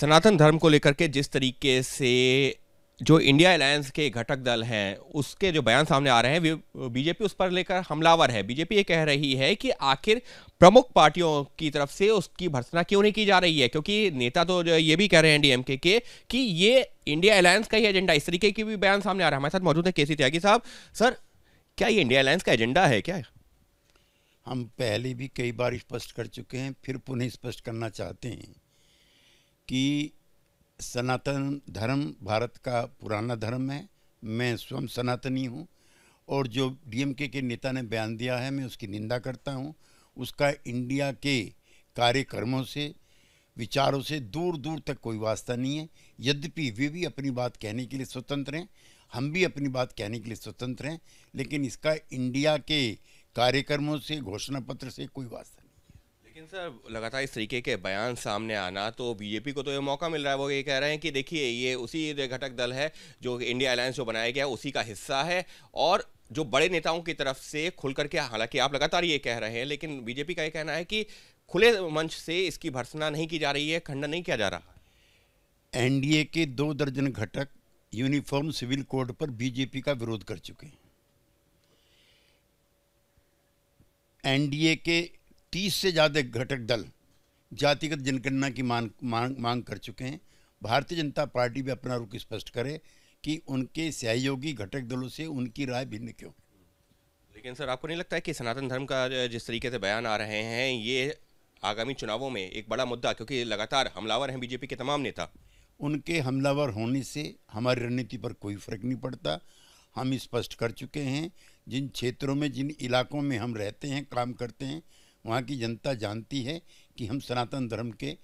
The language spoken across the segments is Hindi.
सनातन धर्म को लेकर के जिस तरीके से जो इंडिया अलायंस के घटक दल हैं उसके जो बयान सामने आ रहे हैं बीजेपी उस पर लेकर हमलावर है बीजेपी ये कह रही है कि आखिर प्रमुख पार्टियों की तरफ से उसकी भर्सना क्यों नहीं की जा रही है क्योंकि नेता तो ये भी कह रहे हैं डीएमके के कि ये इंडिया अलायंस का ही एजेंडा इस तरीके की भी बयान सामने आ रहा है हमारे साथ मौजूद है के सी त्यागी साहब सर क्या ये इंडिया अलायंस का एजेंडा है क्या हम पहले भी कई बार स्पष्ट कर चुके हैं फिर पुनः स्पष्ट करना चाहते हैं कि सनातन धर्म भारत का पुराना धर्म है मैं स्वयं सनातनी हूँ और जो डीएमके के नेता ने बयान दिया है मैं उसकी निंदा करता हूँ उसका इंडिया के कार्यक्रमों से विचारों से दूर दूर तक कोई वास्ता नहीं है यद्यपि वे भी अपनी बात कहने के लिए स्वतंत्र हैं हम भी अपनी बात कहने के लिए स्वतंत्र हैं लेकिन इसका इंडिया के कार्यक्रमों से घोषणा पत्र से कोई वास्ता नहीं लेकिन सर लगातार इस तरीके के बयान सामने आना तो बीजेपी को तो ये मौका मिल रहा है वो ये कह रहे हैं कि देखिए ये उसी घटक दल है जो इंडिया अलायंस जो बनाया गया उसी का हिस्सा है और जो बड़े नेताओं की तरफ से खुल करके हालांकि आप लगातार ये कह रहे हैं लेकिन बीजेपी का ये कहना है कि खुले मंच से इसकी भर्सना नहीं की जा रही है खंडन नहीं किया जा रहा एनडीए के दो दर्जन घटक यूनिफॉर्म सिविल कोड पर बीजेपी का विरोध कर चुके हैं एनडीए के तीस से ज़्यादा घटक दल जातिगत जनगणना की मांग मांग मांग कर चुके हैं भारतीय जनता पार्टी भी अपना रुख स्पष्ट करे कि उनके सहयोगी घटक दलों से उनकी राय भिन्न क्यों लेकिन सर आपको नहीं लगता है कि सनातन धर्म का जिस तरीके से बयान आ रहे हैं ये आगामी चुनावों में एक बड़ा मुद्दा क्योंकि लगातार हमलावर हैं बीजेपी के तमाम नेता उनके हमलावर होने से हमारी रणनीति पर कोई फर्क नहीं पड़ता हम स्पष्ट कर चुके हैं जिन क्षेत्रों में जिन इलाकों में हम रहते हैं काम करते हैं वहाँ की जनता जानती है कि हम सनातन धर्म के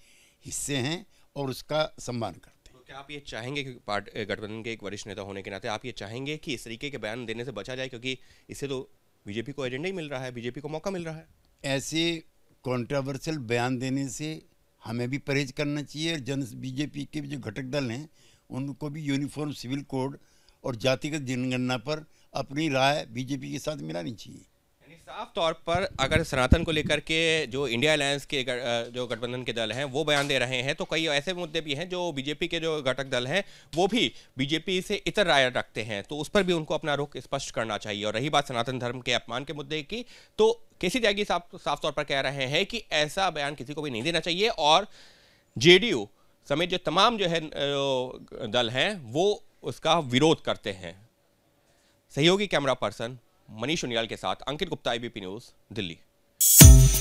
हिस्से हैं और उसका सम्मान करते हैं तो क्या आप ये चाहेंगे क्योंकि पार्ट गठबंधन के एक वरिष्ठ नेता होने के नाते आप ये चाहेंगे कि इस तरीके के बयान देने से बचा जाए क्योंकि इससे तो बीजेपी को एजेंडा ही मिल रहा है बीजेपी को मौका मिल रहा है ऐसे कॉन्ट्रावर्सल बयान देने से हमें भी परहेज करना चाहिए और जन बीजेपी के जो घटक दल हैं उनको भी यूनिफॉर्म सिविल कोड और जातिगत जनगणना पर अपनी राय बीजेपी के साथ मिलानी चाहिए साफ तौर पर अगर सनातन को लेकर के जो इंडिया अलायंस के जो गठबंधन के दल हैं वो बयान दे रहे हैं तो कई ऐसे मुद्दे भी हैं जो बीजेपी के जो घटक दल हैं वो भी बीजेपी से इतर राय रखते हैं तो उस पर भी उनको अपना रुख स्पष्ट करना चाहिए और रही बात सनातन धर्म के अपमान के मुद्दे की तो किसी त्यागी साहब साफ तौर पर कह रहे हैं कि ऐसा बयान किसी को भी नहीं देना चाहिए और जे समेत जो तमाम जो है दल हैं वो उसका विरोध करते हैं सहयोगी कैमरा पर्सन मनीष उनियाल के साथ अंकित गुप्ता आईबीपी न्यूज दिल्ली